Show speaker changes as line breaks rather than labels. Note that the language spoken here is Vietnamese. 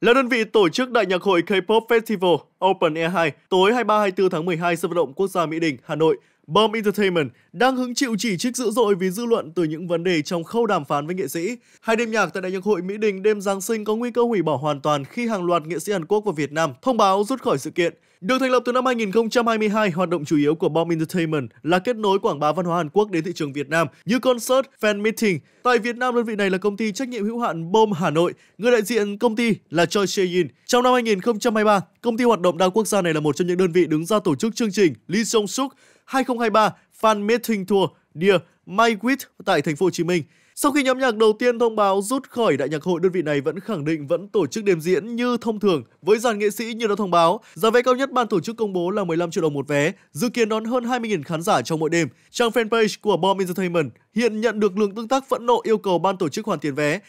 là đơn vị tổ chức Đại nhạc hội K-pop Festival Open Air 2 tối 23-24 tháng 12 sân vận động quốc gia Mỹ Đình, Hà Nội, Bomb Entertainment đang hứng chịu chỉ trích dữ dội vì dư luận từ những vấn đề trong khâu đàm phán với nghệ sĩ. Hai đêm nhạc tại Đại nhạc hội Mỹ Đình đêm Giáng sinh có nguy cơ hủy bỏ hoàn toàn khi hàng loạt nghệ sĩ Hàn Quốc và Việt Nam thông báo rút khỏi sự kiện. Được thành lập từ năm 2022, hoạt động chủ yếu của Bomb Entertainment là kết nối quảng bá văn hóa Hàn Quốc đến thị trường Việt Nam như concert, fan meeting. Tại Việt Nam, đơn vị này là công ty trách nhiệm hữu hạn Bomb Hà Nội, người đại diện công ty là Choi Shae-yin. Trong năm 2023, công ty hoạt động đồng đa quốc gia này là một trong những đơn vị đứng ra tổ chức chương trình Lee Song Suk 2023 Fan Meeting Tour Dear My Wit tại thành phố Hồ Chí Minh. Sau khi nhóm nhạc đầu tiên thông báo rút khỏi đại nhạc hội, đơn vị này vẫn khẳng định vẫn tổ chức đêm diễn như thông thường với dàn nghệ sĩ như đã thông báo. Giá vé cao nhất ban tổ chức công bố là 15 triệu đồng một vé, dự kiến đón hơn 20.000 khán giả trong mỗi đêm. Trang fanpage của Bomb Entertainment hiện nhận được lượng tương tác phẫn nộ yêu cầu ban tổ chức hoàn tiền vé.